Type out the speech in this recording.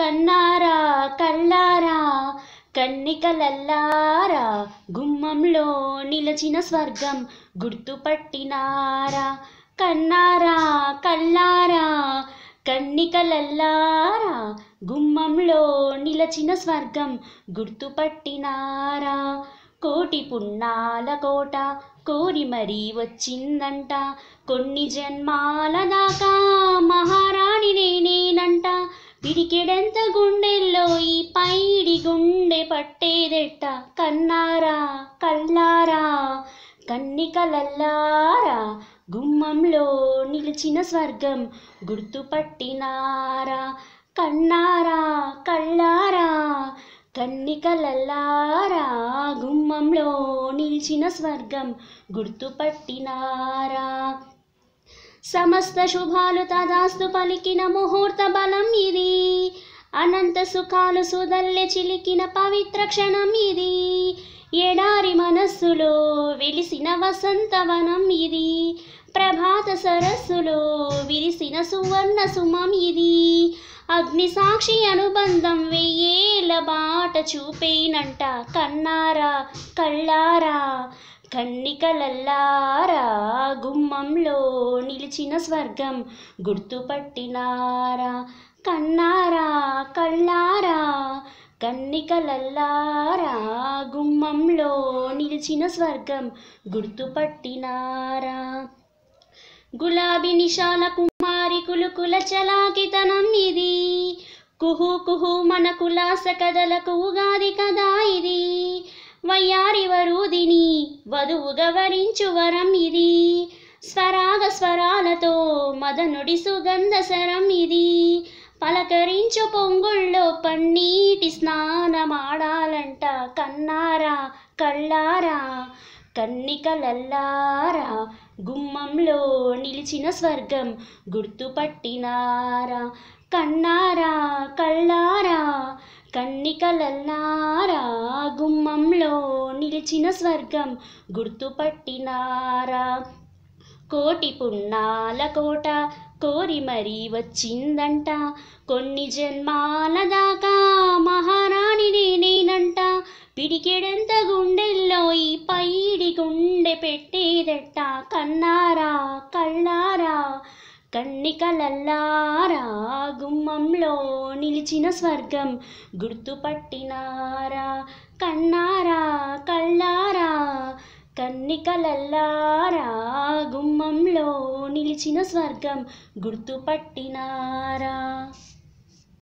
కన్నారా కళ్ళారా కన్నికలల్లారా గుమ్మంలో నిలచిన స్వర్గం గుర్తుపట్టినారా కన్నారా కళ్ళారా కన్నికలల్లారా గుమ్మంలో నిలచిన స్వర్గం గుర్తుపట్టినారా కోటి పున్నాల కోట కోరి మరీ వచ్చిందంట కొన్ని జన్మాల దాకా మహా పట్టేదెట్ట కన్నారా కల్లారా కన్నికలల్లారా గుమ్మంలో నిలిచిన స్వర్గం గుర్తుపట్టినారా కన్నారా కళ్ళారా కన్నికలల్లారా గుమ్మంలో నిలిచిన స్వర్గం గుర్తుపట్టినారా సమస్త శుభాలు తదాస్తు పలికిన ముహూర్త బలం ఇది అనంత సుఖాలు సుదల్లె చిలికిన పవిత్ర క్షణం ఇది ఎడారి మనస్సులో విలిసిన వసంతవనం ఇది ప్రభాత సరస్సులో విరిసిన సువర్ణ సుమం ఇది అగ్ని సాక్షి అనుబంధం వెయ్యేల బాట చూపేనంట కన్నారా కళ్ళారా కన్నికలల్లారా గుమ్మంలో నిలిచిన స్వర్గం గుర్తుపట్టినారా కన్నారా కళ్ళారా కన్నికలల్లారా గుమ్మంలో నిలిచిన స్వర్గం గుర్తుపట్టినారా గులాబీ నిశాల కుమారి కులుకుల చలాకితనం ఇది కుహు కుహు మన కులాస కథలకు ఉగాది కదా ఇది వయ్యారి వరుదిని వధువుగా వరించు వరం ఇది స్వరాగ స్వరాలతో మదనుడి సుగంధ సరం ఇది పలకరించు పొంగుల్లో పన్నీటి స్నానమాడాలంట కన్నారా కళ్ళారా కన్నికలల్లారా గుమ్మంలో నిలిచిన స్వర్గం గుర్తుపట్టినారా కన్నారా కళ్ళారా కన్నికలల్లారా గుమ్మంలో నిలిచిన స్వర్గం గుర్తుపట్టినారా కోటి పున్నాల కోట కోరి మరీ వచ్చిందంట కొన్ని జన్మాల దాకా మహారాణి నేనేనంట పిడికెడంత గుండెల్లో ఈ పైడి గుండె పెట్టేదట్ట కన్నారా కళ్ళారా కన్ని కలల్లారా గుమ్మంలో నిలిచిన స్వర్గం గుర్తుపట్టినారా కన్నా కన్నికలల్లారా గుమ్మంలో నిలిచిన స్వర్గం గుర్తుపట్టినారా